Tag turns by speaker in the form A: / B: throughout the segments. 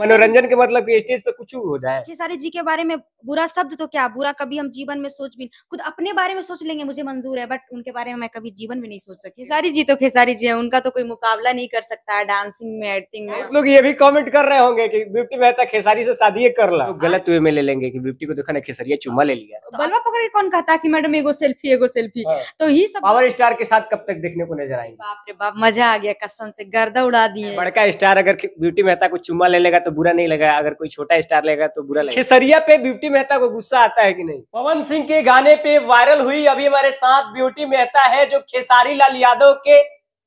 A: मनोरंजन के मतलब स्टेज पे कुछ हो जाए
B: खेसारी जी के बारे में बुरा शब्द तो क्या बुरा कभी हम जीवन में सोच भी खुद अपने बारे में सोच लेंगे मुझे मंजूर है बट उनके बारे में मैं कभी जीवन में नहीं सोच सकी खेसारी जी तो खेसारी जी है उनका तो कोई मुकाबला नहीं कर सकता है डांसिंग में एक्टिंग में लोग
A: ये भी कॉमेंट कर रहे होंगे की ब्यूटी मेहता खेसारी से शादी कर ला तो गलत वे में ले लेंगे की ब्यूटी को देखा ना खेसरिया चुमा ले लिया
B: तो बलवा पकड़ के कौन कहता की मैडम एगो सेल्फी एगो सेल्फी तो ही सब पावर स्टार के साथ कब तक देखने को नजर आएंगे बाप रे बाप मजा आ गया कसम से गर्दा
A: उड़ा दिए बड़का स्टार अगर ब्यूटी मेहता को चुमा ले लेगा तो बुरा नहीं लगा अगर कोई छोटा स्टार लेगा तो बुरा लगेगा खेसरिया पे ब्यूटी मेहता को गुस्सा आता है कि नहीं पवन सिंह के गाने पे वायरल हुई अभी हमारे साथ ब्यूटी मेहता है जो खेसारी लाल यादव के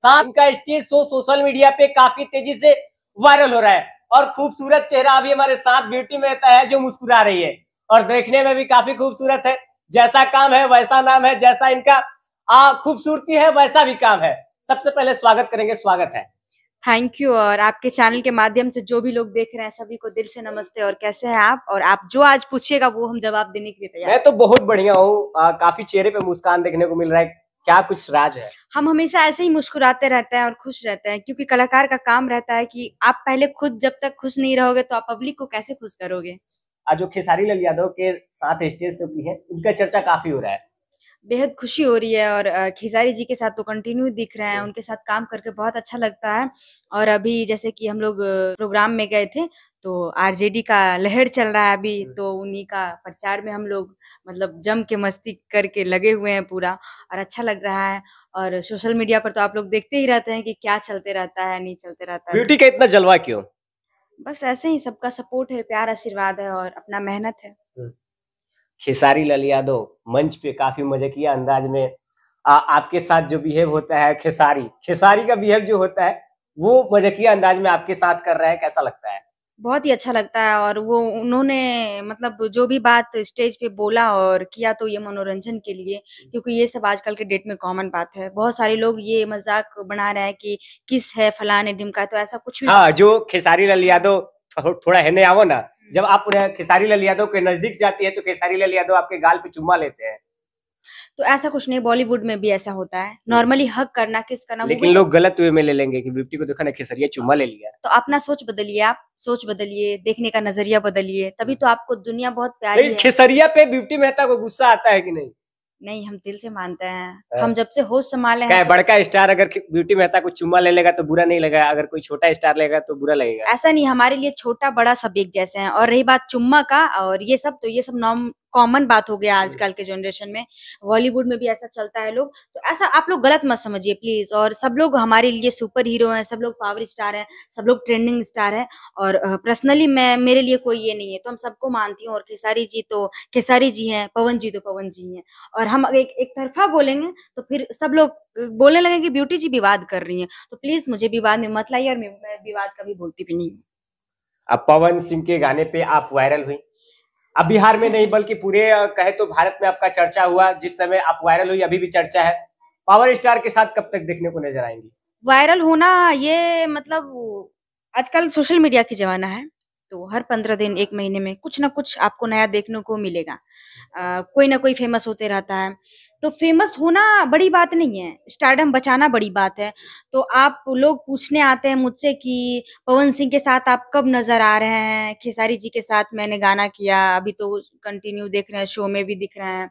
A: साथ का स्टेज शो सोशल मीडिया पे काफी तेजी से वायरल हो रहा है और खूबसूरत चेहरा अभी हमारे साथ ब्यूटी मेहता है जो मुस्कुरा रही है और देखने में भी काफी खूबसूरत है जैसा काम है वैसा नाम है जैसा इनका खूबसूरती है वैसा भी काम है सबसे पहले स्वागत करेंगे स्वागत है
B: थैंक यू और आपके चैनल के माध्यम से जो भी लोग देख रहे हैं सभी को दिल से नमस्ते और कैसे हैं आप और आप जो आज पूछिएगा वो हम जवाब देने के लिए तैयार मैं तो
A: बहुत बढ़िया हूँ काफी चेहरे पे मुस्कान देखने को मिल रहा है क्या कुछ राज है
B: हम हमेशा ऐसे ही मुस्कुराते रहते हैं और खुश रहते हैं क्योंकि कलाकार का काम रहता है कि आप पहले खुद जब तक खुश नहीं रहोगे तो आप पब्लिक को कैसे खुश करोगे आज जो खेसारी लाल यादव के साथ स्टेज से की है उनका चर्चा काफी हो रहा है बेहद खुशी हो रही है और खेसारी जी के साथ तो कंटिन्यू दिख रहे हैं उनके साथ काम करके बहुत अच्छा लगता है और अभी जैसे कि हम लोग प्रोग्राम में गए थे तो आरजेडी का लहर चल रहा है अभी तो उन्हीं का प्रचार में हम लोग मतलब जम के मस्ती करके लगे हुए हैं पूरा और अच्छा लग रहा है और सोशल मीडिया पर तो आप लोग देखते ही रहते हैं कि क्या चलते रहता है नहीं चलते रहता है का
A: इतना जलवा क्यों
B: बस ऐसे ही सबका सपोर्ट है प्यार आशीर्वाद है और अपना मेहनत है
A: हम्म। खेसारी लाल यादव मंच पे काफी किया अंदाज में आ, आपके साथ जो बिहेव होता है खेसारी खेसारी का बिहेव जो होता है वो किया अंदाज में आपके साथ कर रहा है कैसा लगता है
B: बहुत ही अच्छा लगता है और वो उन्होंने मतलब जो भी बात स्टेज पे बोला और किया तो ये मनोरंजन के लिए क्योंकि ये सब आजकल के डेट में कॉमन बात है बहुत सारे लोग ये मजाक बना रहे हैं कि किस है फलाने डिमका तो ऐसा कुछ भी हाँ,
A: जो खेसारी लाल यादव थोड़ा है आवो ना जब आप उन्हें खेसारी लाल यादव के नजदीक जाती है तो खेसारी लाल यादव आपके गाल पे चुम्मा लेते हैं
B: तो ऐसा कुछ नहीं बॉलीवुड में भी ऐसा होता है हम्म। नॉर्मली हक करना किस करना लेकिन लोग
A: गलत वे में ले लेंगे कि ब्यूटी को देखा ना खेसरिया चुम्मा ले लिया
B: तो अपना सोच बदलिए आप सोच बदलिए देखने का नजरिया बदलिए तभी हम्म। तो आपको दुनिया बहुत प्यारी है
A: खेसरिया पे ब्यूटी मेहता को गुस्सा आता है की नहीं
B: नहीं हम दिल से मानते हैं हाँ। हम जब से होश संभाले हैं बड़का
A: स्टार अगर ब्यूटी मेहता को चुम्मा ले लेगा तो बुरा नहीं लगेगा अगर कोई छोटा स्टार लेगा तो बुरा लगेगा
B: ऐसा नहीं हमारे लिए छोटा बड़ा सब एक जैसे हैं और रही बात चुम्मा का और ये सब तो ये सब नॉम कॉमन बात हो गया आजकल के जनरेशन में बॉलीवुड में भी ऐसा चलता है लोग तो ऐसा आप लोग गलत मत समझिए प्लीज और सब लोग हमारे लिए सुपर हीरो हैं सब लोग पावर स्टार हैं सब लोग ट्रेंडिंग स्टार हैं और पर्सनली मैं मेरे लिए कोई ये नहीं है तो हम सबको मानती हूँ और खेसारी जी तो खेसारी जी हैं पवन जी तो पवन जी हैं और हम एक एक तरफा बोलेंगे तो फिर सब लोग बोलने लगे कि ब्यूटी जी विवाद कर रही हैं तो प्लीज मुझे विवाद में मत लाइए और मैं विवाद कभी बोलती भी नहीं
A: अब पवन सिंह के गाने पे आप वायरल हुई अब बिहार में नहीं बल्कि पूरे कहे तो भारत में आपका चर्चा हुआ जिस समय आप वायरल हुई अभी भी चर्चा है पावर स्टार के साथ कब तक देखने को नजर आएंगी
B: वायरल होना ये मतलब आजकल सोशल मीडिया की जमाना है तो हर पंद्रह दिन एक महीने में कुछ ना कुछ आपको नया देखने को मिलेगा आ, कोई ना कोई फेमस होते रहता है तो फेमस होना बड़ी बात नहीं है स्टार्डम बचाना बड़ी बात है तो आप लोग पूछने आते हैं मुझसे कि पवन सिंह के साथ आप कब नजर आ रहे हैं खेसारी जी के साथ मैंने गाना किया अभी तो कंटिन्यू देख रहे हैं शो में भी दिख रहे हैं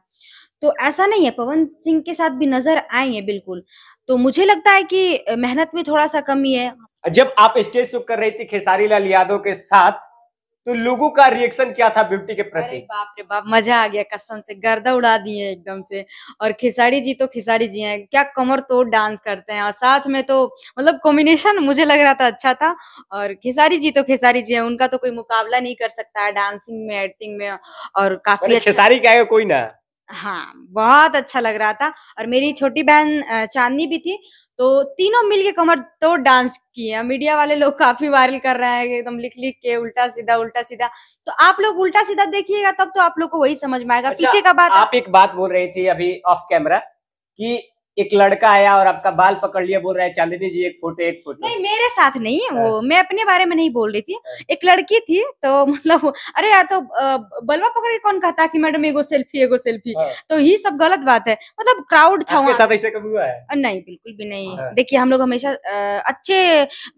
B: तो ऐसा नहीं है पवन सिंह के साथ भी नजर आए हैं बिल्कुल तो मुझे लगता है कि मेहनत में थोड़ा सा कमी है
A: जब आप स्टेज शो कर रही थी खेसारी लाल यादव के साथ तो लोगों का रिएक्शन क्या था ब्यूटी के प्रति
B: बाप रे बाप मजा आ गया कसम से गर्दा उड़ा दिए एकदम से और खिसाड़ी जी तो खिसाड़ी जी हैं क्या कमर तोड़ डांस करते हैं और साथ में तो मतलब कॉम्बिनेशन मुझे लग रहा था अच्छा था और खिसाड़ी जी तो खिसाड़ी जी हैं उनका तो कोई मुकाबला नहीं कर सकता है डांसिंग में एक्टिंग में
A: और काफी अच्छा। खिसाड़ी क्या है कोई ना
B: हाँ बहुत अच्छा लग रहा था और मेरी छोटी बहन चांदनी भी थी तो तीनों मिल के कमर तोड़ डांस किए मीडिया वाले लोग काफी वायरल कर रहे हैं एकदम लिख लिख के उल्टा सीधा उल्टा सीधा तो आप लोग उल्टा सीधा देखिएगा तब तो आप लोग को वही समझ में आएगा अच्छा, पीछे का बात आप
A: एक बात बोल रही थी अभी ऑफ कैमरा की एक लड़का आया और आपका बाल पकड़ लिया बोल रहा है चांदनी जी एक फोटो एक फोटो
B: नहीं मेरे साथ नहीं है वो हाँ। मैं अपने बारे में नहीं बोल रही थी हाँ। एक लड़की थी तो मतलब अरे यार तो बलवा पकड़ के कौन कहता कि मैडम एगो सेल्फी एगो सेल्फी हाँ। तो ये सब गलत बात है मतलब क्राउड था आपके साथ ऐसा कभी हुआ है नहीं बिल्कुल भी नहीं देखिये हम लोग हमेशा अच्छे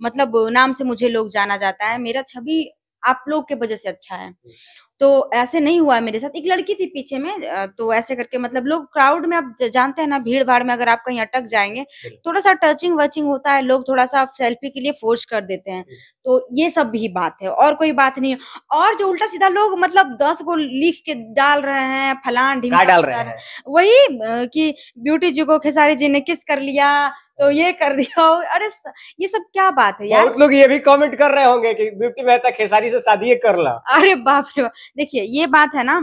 B: मतलब नाम से मुझे लोग जाना जाता है मेरा छवि आप लोग के वजह से अच्छा है हम्म। तो ऐसे नहीं हुआ मेरे साथ एक लड़की थी पीछे में तो ऐसे करके मतलब लोग क्राउड में आप जानते हैं ना भीड़ भाड़ में अगर आप कहीं अटक जाएंगे थोड़ा सा टचिंग वचिंग होता है लोग थोड़ा सा सेल्फी के लिए फोर्स कर देते हैं तो ये सब भी बात है और कोई बात नहीं है। और जो उल्टा सीधा लोग मतलब दस को लिख के डाल रहे हैं फलान ढिमका डाल रहे हैं वही की ब्यूटी जी को खेसारी जी ने किस कर लिया तो ये कर दिया हो अरे ये सब क्या बात है यार बहुत लोग
A: ये भी कमेंट कर रहे होंगे कि ब्यूटी मेहता खेसारी से शादी कर ला
B: अरे बाप रे बाप देखिए ये बात है ना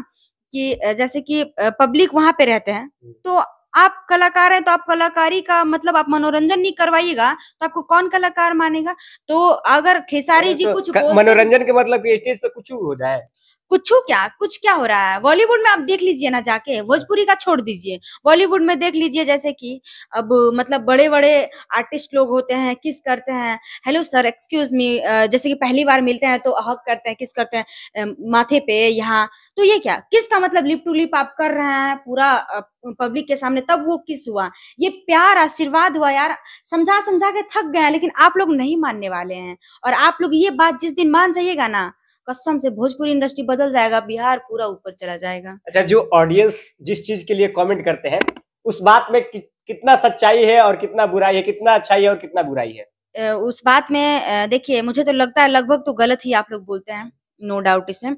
B: कि जैसे कि पब्लिक वहां पे रहते हैं हम्म। तो आप कलाकार हैं तो आप कलाकारी का मतलब आप मनोरंजन नहीं करवाइएगा तो आपको कौन कलाकार मानेगा तो अगर खेसारी जी तो कुछ मनोरंजन के मतलब स्टेज पे कुछ हो जाए कुछ क्या कुछ क्या हो रहा है बॉलीवुड में आप देख लीजिए ना जाके भोजपुरी का छोड़ दीजिए बॉलीवुड में देख लीजिए जैसे कि अब मतलब बड़े बड़े आर्टिस्ट लोग होते हैं किस करते हैं हेलो सर एक्सक्यूज मी जैसे कि पहली बार मिलते हैं तो हक करते हैं किस करते हैं माथे पे यहाँ तो ये क्या किस का मतलब लिप टू लिप आप कर रहे हैं पूरा पब्लिक के सामने तब वो किस हुआ ये प्यार आशीर्वाद हुआ यार समझा समझा के थक गए लेकिन आप लोग नहीं मानने वाले हैं और आप लोग ये बात जिस दिन मान जाइएगा ना कसम से भोजपुरी इंडस्ट्री बदल जाएगा बिहार पूरा ऊपर चला जाएगा अच्छा
A: जो ऑडियंस जिस चीज के लिए कॉमेंट करते हैं उस बात में कि, कितना सच्चाई है और कितना बुराई है कितना अच्छाई है और कितना बुराई
B: है उस बात में देखिए मुझे तो लगता है लगभग तो गलत ही आप लोग बोलते हैं नो डाउट इसमें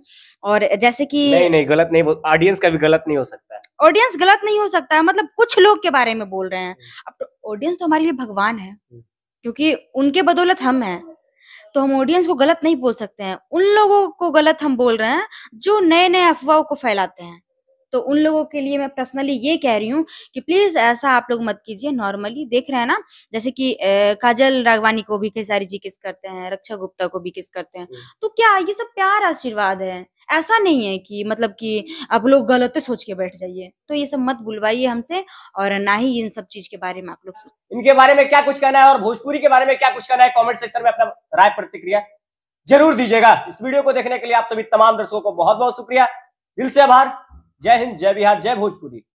B: और जैसे कि नहीं नहीं
A: गलत नहीं ऑडियंस का भी गलत नहीं हो सकता
B: ऑडियंस गलत नहीं हो सकता है मतलब कुछ लोग के बारे में बोल रहे हैं हम्म। अब ऑडियंस तो, तो हमारे लिए भगवान है हम्म। क्योंकि उनके बदौलत हम हैं तो हम ऑडियंस को गलत नहीं बोल सकते हैं उन लोगों को गलत हम बोल रहे हैं जो नए नए अफवाहों को फैलाते हैं तो उन लोगों के लिए मैं पर्सनली ये कह रही हूँ कि प्लीज ऐसा आप लोग मत कीजिए नॉर्मली देख रहे हैं ना जैसे कि ए, काजल राघवानी को भी खेसारी जी किस करते हैं रक्षा गुप्ता को भी किस करते हैं हम्म। तो क्या ये सब प्यार आशीर्वाद है ऐसा नहीं है कि मतलब कि आप लोग गलत सोच के बैठ जाइए तो ये सब मत बुलवाइए हमसे और ना ही इन सब चीज के बारे में आप लोग इनके बारे में क्या कुछ कहना है और भोजपुरी के बारे में क्या कुछ कहना है कॉमेंट सेक्शन में अपना राय प्रतिक्रिया जरूर दीजिएगा इस
A: वीडियो को देखने के लिए आप सभी तमाम दर्शकों को बहुत बहुत शुक्रिया दिल से आभार जय हिंद जय बिहार जय भोजपुरी